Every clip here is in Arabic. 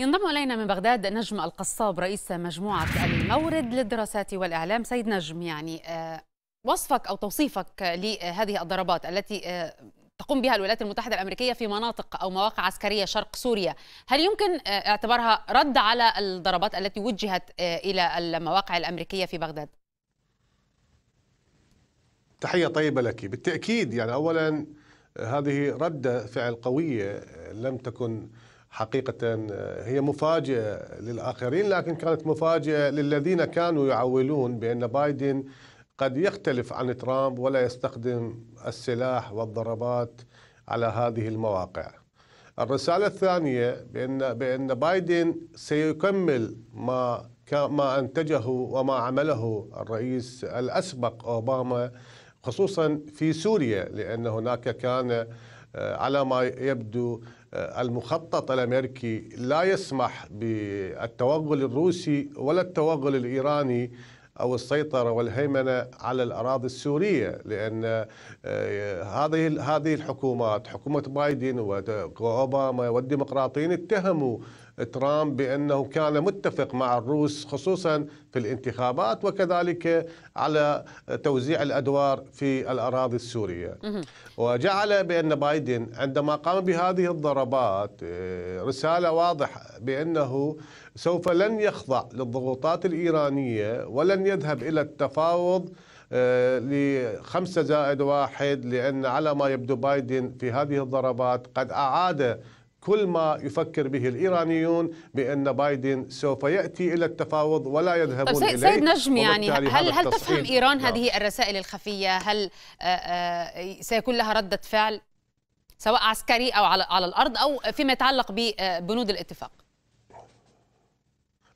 ينضم الينا من بغداد نجم القصاب رئيس مجموعه المورد للدراسات والاعلام سيد نجم يعني آه، وصفك او توصيفك لهذه الضربات التي آه، تقوم بها الولايات المتحده الامريكيه في مناطق او مواقع عسكريه شرق سوريا هل يمكن آه، اعتبارها رد على الضربات التي وجهت الى المواقع الامريكيه في بغداد تحيه طيبه لك بالتاكيد يعني اولا هذه رده فعل قويه لم تكن حقيقة آه، هي مفاجئة للآخرين لكن كانت مفاجئة للذين كانوا يعولون بأن بايدن قد يختلف عن ترامب ولا يستخدم السلاح والضربات على هذه المواقع الرسالة الثانية بأن, بأن بايدن سيكمل ما, ما أنتجه وما عمله الرئيس الأسبق أوباما خصوصا في سوريا لأن هناك كان آه، على ما يبدو آه، المخطط الامريكي لا يسمح بالتوغل الروسي ولا التوغل الايراني او السيطره والهيمنه على الاراضي السوريه لان آه، هذه هذه الحكومات حكومه بايدن واوباما والديمقراطيين اتهموا ترامب بأنه كان متفق مع الروس خصوصا في الانتخابات وكذلك على توزيع الأدوار في الأراضي السورية وجعل بأن بايدن عندما قام بهذه الضربات آه، رسالة واضحة بأنه سوف لن يخضع للضغوطات الإيرانية ولن يذهب إلى التفاوض آه، لخمسة زائد واحد لأن على ما يبدو بايدن في هذه الضربات قد أعاد كل ما يفكر به الإيرانيون بأن بايدن سوف يأتي إلى التفاوض ولا يذهبون طيب سيد, إليه سيد نجم يعني هل, هل تفهم إيران نعم. هذه الرسائل الخفية هل آه، آه، سيكون لها ردة فعل سواء عسكري أو على, على الأرض أو فيما يتعلق ببنود الاتفاق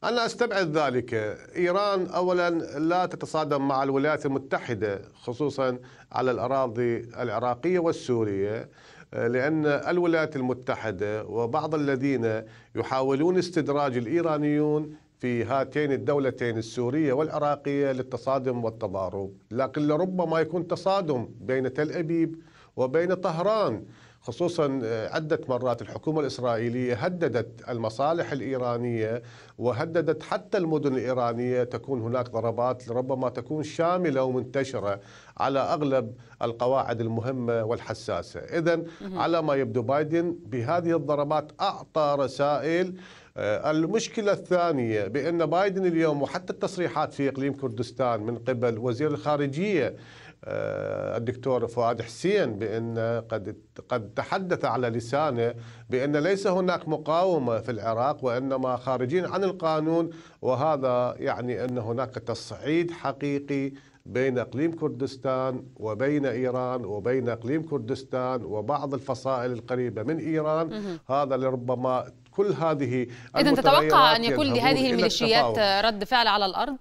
أنا أستبعد ذلك إيران أولا لا تتصادم مع الولايات المتحدة خصوصا على الأراضي العراقية والسورية لأن الولايات المتحدة وبعض الذين يحاولون استدراج الإيرانيون في هاتين الدولتين السورية والعراقية للتصادم والتضارب لكن لربما يكون تصادم بين تل أبيب وبين طهران خصوصا آه، عدة مرات الحكومة الإسرائيلية هددت المصالح الإيرانية وهددت حتى المدن الإيرانية تكون هناك ضربات ربما تكون شاملة ومنتشرة على أغلب القواعد المهمة والحساسة إذا على ما يبدو بايدن بهذه الضربات أعطى رسائل آه، المشكلة الثانية بأن بايدن اليوم وحتى التصريحات في إقليم كردستان من قبل وزير الخارجية آه، الدكتور فؤاد حسين بأن قد قد تحدث على لسانه بأن ليس هناك مقاومة في العراق وإنما خارجين عن القانون وهذا يعني أن هناك تصعيد حقيقي بين اقليم كردستان وبين ايران وبين اقليم كردستان وبعض الفصائل القريبه من ايران هذا لربما كل هذه اذا تتوقع ان يكون لهذه الميليشيات رد فعل على الارض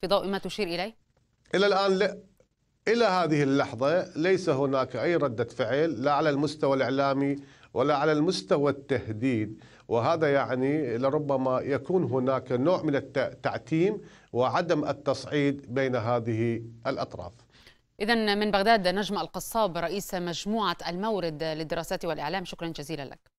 في ضوء ما تشير اليه؟ الى الان لا الى هذه اللحظه ليس هناك اي رده فعل لا على المستوى الاعلامي ولا على المستوى التهديد وهذا يعني لربما يكون هناك نوع من التعتيم وعدم التصعيد بين هذه الاطراف. اذا من بغداد نجم القصاب رئيس مجموعه المورد للدراسات والاعلام شكرا جزيلا لك.